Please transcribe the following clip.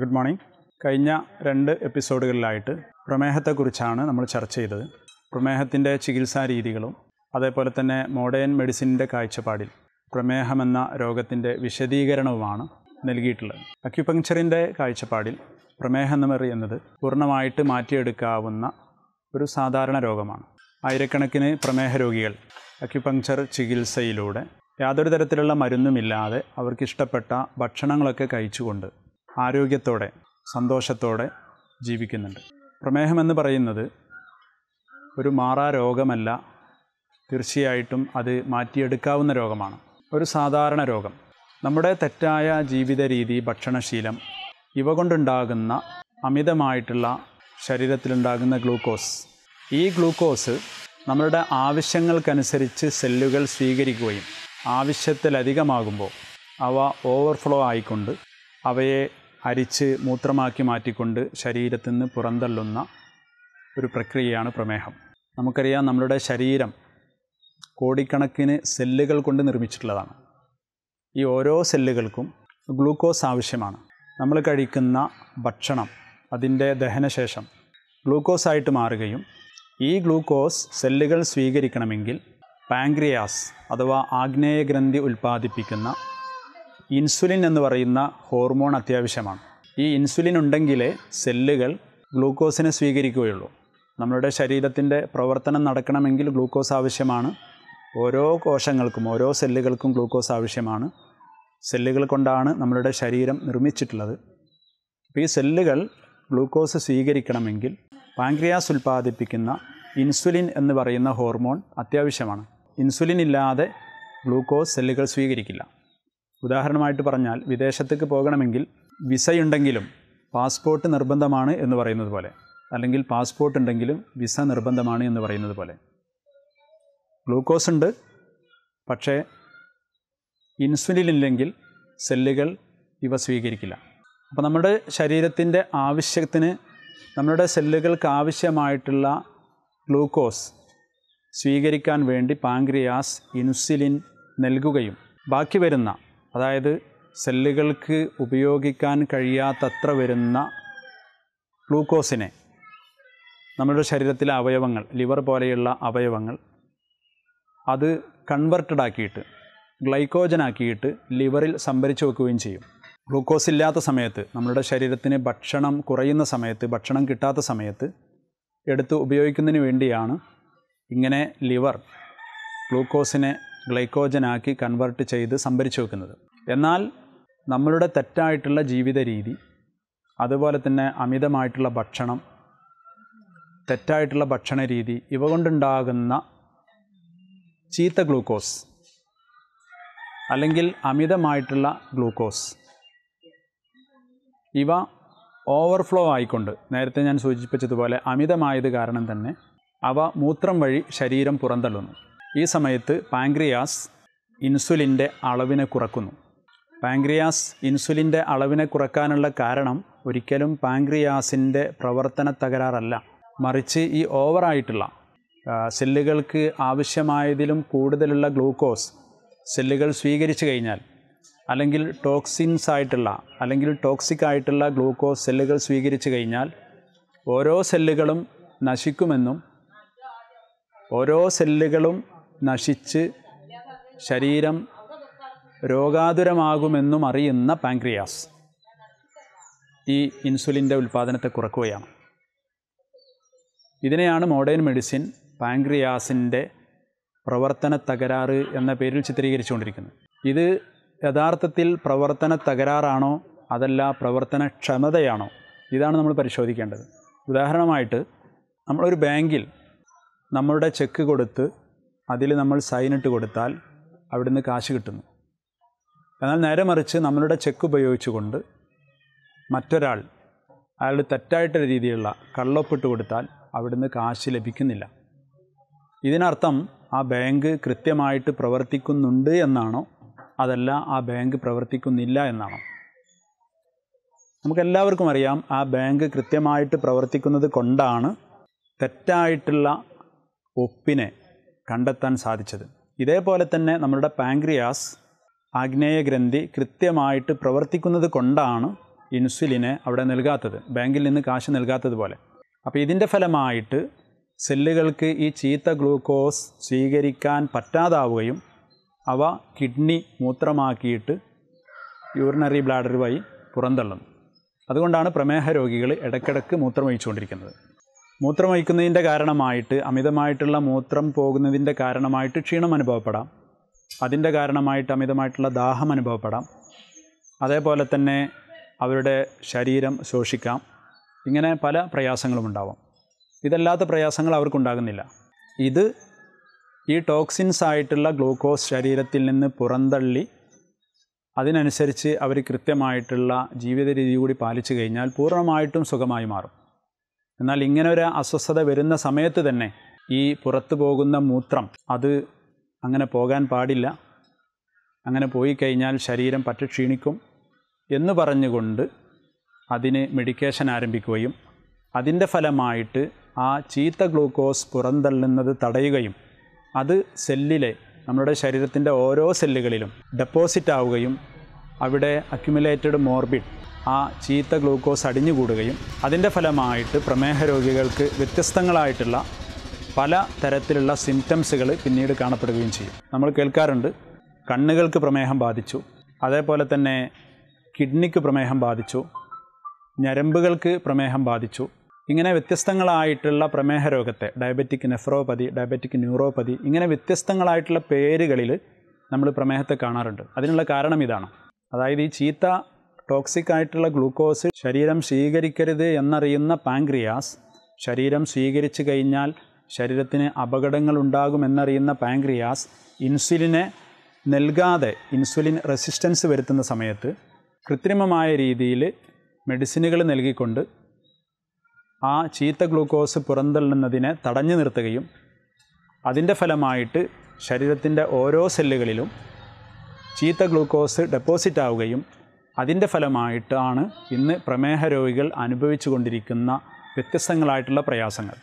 good morning കഴിഞ്ഞ രണ്ട് എപ്പിസോഡുകളിലായിട്ട് പ്രമേഹത്തെക്കുറിച്ചാണ് നമ്മൾ ചർച്ച ചെയ്തത് പ്രമേഹത്തിൻ്റെ ചികിത്സാ രീതികളും അതേപോലെ തന്നെ മോഡേൺ മെഡിസിൻ്റെ കാഴ്ചപ്പാടിൽ പ്രമേഹമെന്ന രോഗത്തിൻ്റെ വിശദീകരണവുമാണ് നൽകിയിട്ടുള്ളത് അക്യുപങ്ക്ചറിൻ്റെ കാഴ്ചപ്പാടിൽ എന്ന് എന്നത് പൂർണ്ണമായിട്ട് മാറ്റിയെടുക്കാവുന്ന ഒരു സാധാരണ രോഗമാണ് ആയിരക്കണക്കിന് പ്രമേഹ രോഗികൾ അക്യുപങ്ക്ചർ ചികിത്സയിലൂടെ യാതൊരു തരത്തിലുള്ള മരുന്നുമില്ലാതെ അവർക്കിഷ്ടപ്പെട്ട ഭക്ഷണങ്ങളൊക്കെ കഴിച്ചുകൊണ്ട് ആരോഗ്യത്തോടെ സന്തോഷത്തോടെ ജീവിക്കുന്നുണ്ട് പ്രമേഹമെന്ന് പറയുന്നത് ഒരു മാറാ രോഗമല്ല തീർച്ചയായിട്ടും അത് മാറ്റിയെടുക്കാവുന്ന രോഗമാണ് ഒരു സാധാരണ രോഗം നമ്മുടെ തെറ്റായ ജീവിത രീതി ഭക്ഷണശീലം ഇവ കൊണ്ടുണ്ടാകുന്ന അമിതമായിട്ടുള്ള ശരീരത്തിലുണ്ടാകുന്ന ഗ്ലൂക്കോസ് ഈ ഗ്ലൂക്കോസ് നമ്മളുടെ ആവശ്യങ്ങൾക്കനുസരിച്ച് സെല്ലുകൾ സ്വീകരിക്കുകയും ആവശ്യത്തിലധികമാകുമ്പോൾ അവ ഓവർഫ്ലോ ആയിക്കൊണ്ട് അവയെ അരിച്ച് മൂത്രമാക്കി മാറ്റിക്കൊണ്ട് ശരീരത്തിൽ നിന്ന് പുറന്തള്ളുന്ന ഒരു പ്രക്രിയയാണ് പ്രമേഹം നമുക്കറിയാം നമ്മളുടെ ശരീരം കോടിക്കണക്കിന് സെല്ലുകൾ കൊണ്ട് നിർമ്മിച്ചിട്ടുള്ളതാണ് ഈ ഓരോ സെല്ലുകൾക്കും ഗ്ലൂക്കോസ് ആവശ്യമാണ് നമ്മൾ കഴിക്കുന്ന ഭക്ഷണം അതിൻ്റെ ദഹനശേഷം ഗ്ലൂക്കോസ് ആയിട്ട് മാറുകയും ഈ ഗ്ലൂക്കോസ് സെല്ലുകൾ സ്വീകരിക്കണമെങ്കിൽ പാങ്ക്രിയാസ് അഥവാ ആഗ്നേയഗ്രന്ഥി ഉൽപ്പാദിപ്പിക്കുന്ന ഇൻസുലിൻ എന്ന് പറയുന്ന ഹോർമോൺ അത്യാവശ്യമാണ് ഈ ഇൻസുലിൻ ഉണ്ടെങ്കിലേ സെല്ലുകൾ ഗ്ലൂക്കോസിനെ സ്വീകരിക്കുകയുള്ളൂ നമ്മുടെ ശരീരത്തിൻ്റെ പ്രവർത്തനം നടക്കണമെങ്കിൽ ഗ്ലൂക്കോസ് ആവശ്യമാണ് ഓരോ കോശങ്ങൾക്കും ഓരോ സെല്ലുകൾക്കും ഗ്ലൂക്കോസ് ആവശ്യമാണ് സെല്ലുകൾ കൊണ്ടാണ് നമ്മുടെ ശരീരം നിർമ്മിച്ചിട്ടുള്ളത് അപ്പോൾ ഈ സെല്ലുകൾ ഗ്ലൂക്കോസ് സ്വീകരിക്കണമെങ്കിൽ പാങ്ക്രിയാസ് ഉൽപ്പാദിപ്പിക്കുന്ന ഇൻസുലിൻ എന്ന് പറയുന്ന ഹോർമോൺ അത്യാവശ്യമാണ് ഇൻസുലിൻ ഇല്ലാതെ ഗ്ലൂക്കോസ് സെല്ലുകൾ സ്വീകരിക്കില്ല ഉദാഹരണമായിട്ട് പറഞ്ഞാൽ വിദേശത്തേക്ക് പോകണമെങ്കിൽ വിസയുണ്ടെങ്കിലും പാസ്പോർട്ട് നിർബന്ധമാണ് എന്ന് പറയുന്നത് പോലെ അല്ലെങ്കിൽ പാസ്പോർട്ട് ഉണ്ടെങ്കിലും വിസ നിർബന്ധമാണ് എന്ന് പറയുന്നത് പോലെ ഗ്ലൂക്കോസ് ഉണ്ട് പക്ഷേ ഇൻസുലിൻ ഇല്ലെങ്കിൽ സെല്ലുകൾ ഇവ സ്വീകരിക്കില്ല അപ്പോൾ നമ്മുടെ ശരീരത്തിൻ്റെ ആവശ്യത്തിന് നമ്മുടെ സെല്ലുകൾക്ക് ആവശ്യമായിട്ടുള്ള ഗ്ലൂക്കോസ് സ്വീകരിക്കാൻ വേണ്ടി പാങ്ക്രിയാസ് ഇൻസുലിൻ നൽകുകയും ബാക്കി വരുന്ന അതായത് സെല്ലുകൾക്ക് ഉപയോഗിക്കാൻ കഴിയാത്തത്ര വരുന്ന ഗ്ലൂക്കോസിനെ നമ്മുടെ ശരീരത്തിലെ അവയവങ്ങൾ ലിവർ പോലെയുള്ള അവയവങ്ങൾ അത് കൺവെർട്ടഡ് ആക്കിയിട്ട് ഗ്ലൈക്കോജൻ ആക്കിയിട്ട് ലിവറിൽ സംഭരിച്ചു വെക്കുകയും ചെയ്യും ഗ്ലൂക്കോസ് ഇല്ലാത്ത സമയത്ത് നമ്മുടെ ശരീരത്തിന് ഭക്ഷണം കുറയുന്ന സമയത്ത് ഭക്ഷണം കിട്ടാത്ത സമയത്ത് എടുത്ത് ഉപയോഗിക്കുന്നതിന് വേണ്ടിയാണ് ഇങ്ങനെ ലിവർ ഗ്ലൂക്കോസിനെ ഗ്ലൈക്കോജനാക്കി കൺവേർട്ട് ചെയ്ത് സംഭരിച്ചു വെക്കുന്നത് എന്നാൽ നമ്മളുടെ തെറ്റായിട്ടുള്ള ജീവിത രീതി അതുപോലെ തന്നെ അമിതമായിട്ടുള്ള ഭക്ഷണം തെറ്റായിട്ടുള്ള ഭക്ഷണ രീതി ഇവ കൊണ്ടുണ്ടാകുന്ന ചീത്ത ഗ്ലൂക്കോസ് അല്ലെങ്കിൽ അമിതമായിട്ടുള്ള ഗ്ലൂക്കോസ് ഇവ ഓവർഫ്ലോ ആയിക്കൊണ്ട് നേരത്തെ ഞാൻ സൂചിപ്പിച്ചതുപോലെ അമിതമായത് കാരണം തന്നെ അവ മൂത്രം വഴി ശരീരം പുറന്തള്ളുന്നു ഈ സമയത്ത് പാങ്ക്രിയാസ് ഇൻസുലിൻ്റെ അളവിനെ കുറക്കുന്നു പാങ്ക്രിയാസ് ഇൻസുലിൻ്റെ അളവിനെ കുറക്കാനുള്ള കാരണം ഒരിക്കലും പാങ്ക്രിയാസിൻ്റെ പ്രവർത്തന തകരാറല്ല മറിച്ച് ഈ ഓവറായിട്ടുള്ള സെല്ലുകൾക്ക് ആവശ്യമായതിലും കൂടുതലുള്ള ഗ്ലൂക്കോസ് സെല്ലുകൾ സ്വീകരിച്ചു കഴിഞ്ഞാൽ അല്ലെങ്കിൽ ടോക്സിൻസ് ആയിട്ടുള്ള അല്ലെങ്കിൽ ടോക്സിക് ആയിട്ടുള്ള ഗ്ലൂക്കോസ് സെല്ലുകൾ സ്വീകരിച്ചു കഴിഞ്ഞാൽ ഓരോ സെല്ലുകളും നശിക്കുമെന്നും ഓരോ സെല്ലുകളും നശിച്ച് ശരീരം രോഗാതുരമാകുമെന്നും അറിയുന്ന പാങ്ക്രിയാസ് ഈ ഇൻസുലിൻ്റെ ഉൽപ്പാദനത്തെ കുറക്കുകയാണ് ഇതിനെയാണ് മോഡേൺ മെഡിസിൻ പാങ്ക്രിയാസിൻ്റെ പ്രവർത്തന തകരാറ് എന്ന പേരിൽ ചിത്രീകരിച്ചുകൊണ്ടിരിക്കുന്നത് ഇത് യഥാർത്ഥത്തിൽ പ്രവർത്തന തകരാറാണോ അതല്ല പ്രവർത്തന ക്ഷമതയാണോ ഇതാണ് നമ്മൾ പരിശോധിക്കേണ്ടത് ഉദാഹരണമായിട്ട് നമ്മളൊരു ബാങ്കിൽ നമ്മളുടെ ചെക്ക് കൊടുത്ത് അതിൽ നമ്മൾ സൈൻ ഇട്ട് കൊടുത്താൽ അവിടുന്ന് കാശ് കിട്ടുന്നു എന്നാൽ നേരെ മറിച്ച് നമ്മളുടെ ചെക്ക് ഉപയോഗിച്ചുകൊണ്ട് മറ്റൊരാൾ അയാൾ തെറ്റായിട്ടുള്ള രീതിയിലുള്ള കള്ളൊപ്പിട്ട് കൊടുത്താൽ അവിടുന്ന് കാശ് ലഭിക്കുന്നില്ല ഇതിനർത്ഥം ആ ബാങ്ക് കൃത്യമായിട്ട് പ്രവർത്തിക്കുന്നുണ്ട് എന്നാണോ അതല്ല ആ ബാങ്ക് പ്രവർത്തിക്കുന്നില്ല എന്നാണോ നമുക്കെല്ലാവർക്കും അറിയാം ആ ബാങ്ക് കൃത്യമായിട്ട് പ്രവർത്തിക്കുന്നത് കൊണ്ടാണ് തെറ്റായിട്ടുള്ള ഒപ്പിനെ കണ്ടെത്താൻ സാധിച്ചത് ഇതേപോലെ തന്നെ നമ്മളുടെ പാങ്ക്രിയാസ് ആഗ്നേയഗ്രന്ഥി കൃത്യമായിട്ട് പ്രവർത്തിക്കുന്നത് കൊണ്ടാണ് ഇൻസുലിനെ അവിടെ നൽകാത്തത് ബാങ്കിൽ നിന്ന് കാശ് നൽകാത്തത് പോലെ അപ്പോൾ ഇതിൻ്റെ ഫലമായിട്ട് സെല്ലുകൾക്ക് ഈ ചീത്ത ഗ്ലൂക്കോസ് സ്വീകരിക്കാൻ പറ്റാതാവുകയും അവ കിഡ്നി മൂത്രമാക്കിയിട്ട് യൂറിനറി ബ്ലാഡർ വഴി പുറന്തള്ളുന്നു അതുകൊണ്ടാണ് പ്രമേഹ രോഗികൾ ഇടയ്ക്കിടയ്ക്ക് മൂത്രമൊഴിച്ചുകൊണ്ടിരിക്കുന്നത് മൂത്രമൊഴിക്കുന്നതിൻ്റെ കാരണമായിട്ട് അമിതമായിട്ടുള്ള മൂത്രം പോകുന്നതിൻ്റെ കാരണമായിട്ട് ക്ഷീണം അനുഭവപ്പെടാം അതിൻ്റെ കാരണമായിട്ട് അമിതമായിട്ടുള്ള ദാഹം അനുഭവപ്പെടാം അതേപോലെ തന്നെ അവരുടെ ശരീരം ശോഷിക്കാം ഇങ്ങനെ പല പ്രയാസങ്ങളും ഉണ്ടാവാം ഇതല്ലാത്ത പ്രയാസങ്ങൾ അവർക്കുണ്ടാകുന്നില്ല ഇത് ഈ ടോക്സിൻസ് ആയിട്ടുള്ള ഗ്ലൂക്കോസ് ശരീരത്തിൽ നിന്ന് പുറന്തള്ളി അതിനനുസരിച്ച് അവർ കൃത്യമായിട്ടുള്ള ജീവിത രീതി കൂടി പാലിച്ചു കഴിഞ്ഞാൽ പൂർണ്ണമായിട്ടും സുഖമായി മാറും എന്നാൽ ഇങ്ങനെ ഒരു അസ്വസ്ഥത വരുന്ന സമയത്ത് തന്നെ ഈ പുറത്തു പോകുന്ന മൂത്രം അത് അങ്ങനെ പോകാൻ പാടില്ല അങ്ങനെ പോയി കഴിഞ്ഞാൽ ശരീരം പറ്റ ക്ഷീണിക്കും എന്ന് പറഞ്ഞുകൊണ്ട് അതിന് മെഡിക്കേഷൻ ആരംഭിക്കുകയും അതിൻ്റെ ഫലമായിട്ട് ആ ചീത്ത ഗ്ലൂക്കോസ് പുറന്തള്ളുന്നത് തടയുകയും അത് സെല്ലിലെ നമ്മുടെ ശരീരത്തിൻ്റെ ഓരോ സെല്ലുകളിലും ഡെപ്പോസിറ്റ് ആവുകയും അവിടെ അക്യുമുലേറ്റഡ് മോർബിഡ് ആ ചീത്ത ഗ്ലൂക്കോസ് അടിഞ്ഞുകൂടുകയും അതിൻ്റെ ഫലമായിട്ട് പ്രമേഹ രോഗികൾക്ക് വ്യത്യസ്തങ്ങളായിട്ടുള്ള പല തരത്തിലുള്ള സിംറ്റംസുകൾ പിന്നീട് കാണപ്പെടുകയും ചെയ്യും നമ്മൾ കേൾക്കാറുണ്ട് കണ്ണുകൾക്ക് പ്രമേഹം ബാധിച്ചു അതേപോലെ തന്നെ കിഡ്നിക്ക് പ്രമേഹം ബാധിച്ചു ഞരമ്പുകൾക്ക് പ്രമേഹം ബാധിച്ചു ഇങ്ങനെ വ്യത്യസ്തങ്ങളായിട്ടുള്ള പ്രമേഹ രോഗത്തെ ഡയബറ്റിക് നെഫ്രോപ്പതി ഡയബറ്റിക് ന്യൂറോപ്പതി ഇങ്ങനെ വ്യത്യസ്തങ്ങളായിട്ടുള്ള പേരുകളിൽ നമ്മൾ പ്രമേഹത്തെ കാണാറുണ്ട് അതിനുള്ള കാരണം ഇതാണ് അതായത് ഈ ചീത്ത ടോക്സിക് ആയിട്ടുള്ള ഗ്ലൂക്കോസ് ശരീരം സ്വീകരിക്കരുത് എന്നറിയുന്ന പാങ്ക്രിയാസ് ശരീരം സ്വീകരിച്ചു കഴിഞ്ഞാൽ ശരീരത്തിന് അപകടങ്ങൾ ഉണ്ടാകുമെന്നറിയുന്ന പാങ്ക്രിയാസ് ഇൻസുലിനെ നൽകാതെ ഇൻസുലിൻ റെസിസ്റ്റൻസ് വരുത്തുന്ന സമയത്ത് കൃത്രിമമായ രീതിയിൽ മെഡിസിനുകൾ നൽകിക്കൊണ്ട് ആ ചീത്ത ഗ്ലൂക്കോസ് പുറന്തള്ളുന്നതിനെ തടഞ്ഞു നിർത്തുകയും അതിൻ്റെ ഫലമായിട്ട് ശരീരത്തിൻ്റെ ഓരോ സെല്ലുകളിലും ചീത്ത ഗ്ലൂക്കോസ് ഡെപ്പോസിറ്റ് ആവുകയും അതിൻ്റെ ഫലമായിട്ടാണ് ഇന്ന് പ്രമേഹ രോഗികൾ അനുഭവിച്ചു കൊണ്ടിരിക്കുന്ന വ്യത്യസ്തങ്ങളായിട്ടുള്ള പ്രയാസങ്ങൾ